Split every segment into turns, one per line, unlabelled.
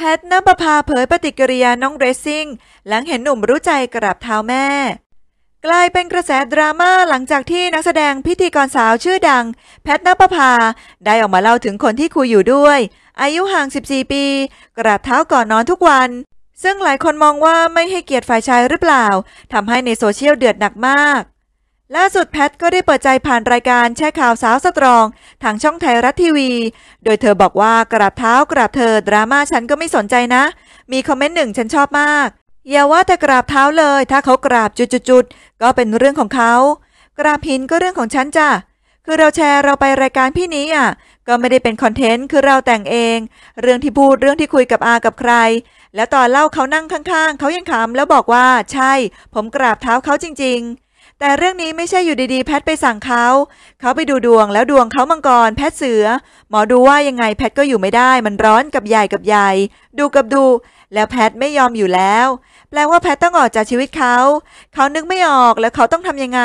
แพทน้ำประพาเผยปฏิกิริยาน้องเรซซิ่ง หลังเห็นหนุ่มรู้ใจกราบเท้าแม่ กลายเป็นกระแสดราม่าหลังจากที่นักแสดงพิธีกรสาวชื่อดัง แพทน้ำประพาได้ออกมาเล่าถึงคนที่คุยอยู่ด้วย อายุห่าง 14 ปี กราบเท้าก่อนนอนทุกวัน ซึ่งหลายคนมองว่าไม่ให้เกียรติฝ่ายชายหรือเปล่าทำให้ในโซเชียลเดือดหนักมากล่าสุดแพทก็ได้เปิดใจผ่านรายการแช่ข่าวสาวสตรองทางช่องไทยรัฐทีวี โดยเธอบอกว่ากราบเท้ากราบเธอดราม่าฉันก็ไม่สนใจนะ มีคอมเมนต์หนึ่งฉันชอบมากอย่าว่าแต่กราบเท้าเลย ถ้าเขากราบจุดๆก็เป็นเรื่องของเขากราบหินก็เรื่องของฉันจ้ะคือเราแชร์เราไปรายการพี่นี้อ่ะก็ไม่ได้เป็นคอนเทนต์คือเราแต่งเอง เรื่องที่พูดเรื่องที่คุยกับอากับใคร แล้วตอนเล่าเขานั่งข้าง ๆเขายังขำแล้วบอกว่า ใช่ ผมกราบเท้าเขาจริง ๆแต่เรื่องนี้ไม่ใช่อยู่ดีๆแพทไปสั่งเขา เขาไปดูดวงแล้วดวงเขามังกรแพทเสือ หมอดูว่ายังไงแพทก็อยู่ไม่ได้มันร้อนกับใหญ่กับใหญ่ดูกับดูแล้วแพทไม่ยอมอยู่แล้ว แปลว่าแพทต้องออกจากชีวิตเขา เขานึกไม่ออกแล้วเขาต้องทำยังไง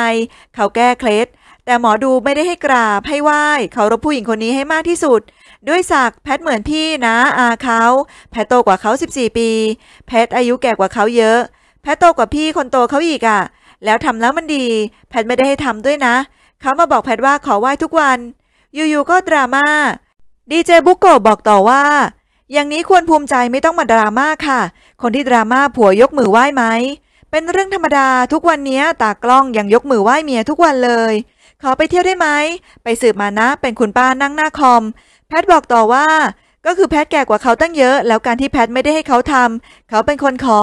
เขาแก้เคล็ดแต่หมอดูไม่ได้ให้กราบให้ไหว้เขารบผู้หญิงคนนี้ให้มากที่สุด ด้วยศักแพทเหมือนพี่นะอาเขาแพทโตกว่าเขา14 ปี แพทอายุแก่กว่าเขาเยอะ แพทโตกว่าพี่คนโตเขาอีกอะ่ะแล้วทำแล้วมันดี แพทไม่ได้ให้ทำด้วยนะ เขามาบอกแพทว่าขอไหว้ทุกวัน อยู่ๆก็ดราม่าดีเจบุกโกบอกต่อว่า อย่างนี้ควรภูมิใจไม่ต้องมาดราม่าค่ะ คนที่ดราม่าผัวยกมือไหว้ไหม เป็นเรื่องธรรมดา ทุกวันนี้ตากล้องยังยกมือไหว้เมียทุกวันเลย ขอไปเที่ยวได้ไหมไปสืบมานะ เป็นคุณป้านั่งหน้าคอม แพทบอกต่อว่าก็คือแพทแก่กว่าเขาตั้งเยอะแล้วการที่แพทไม่ได้ให้เขาทำเขาเป็นคนขอ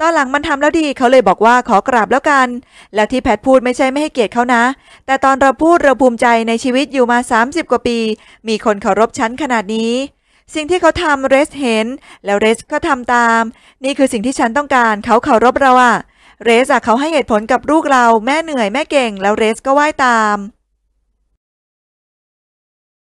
ตอนหลังมันทำแล้วดีเขาเลยบอกว่าขอกราบแล้วกัน แล้วที่แพทพูดไม่ใช่ไม่ให้เกียรติเขานะ แต่ตอนเราพูดเราภูมิใจในชีวิตอยู่มา 30 กว่าปี มีคนเคารพชั้นขนาดนี้ สิ่งที่เขาทำเรสเห็น แล้วเรสก็ทำตาม นี่คือสิ่งที่ฉันต้องการเขาเคารพเราอะเรสอะเขาให้เหตุผลกับลูกเราแม่เหนื่อยแม่เก่ง แล้วเรสก็ไหว้ตาม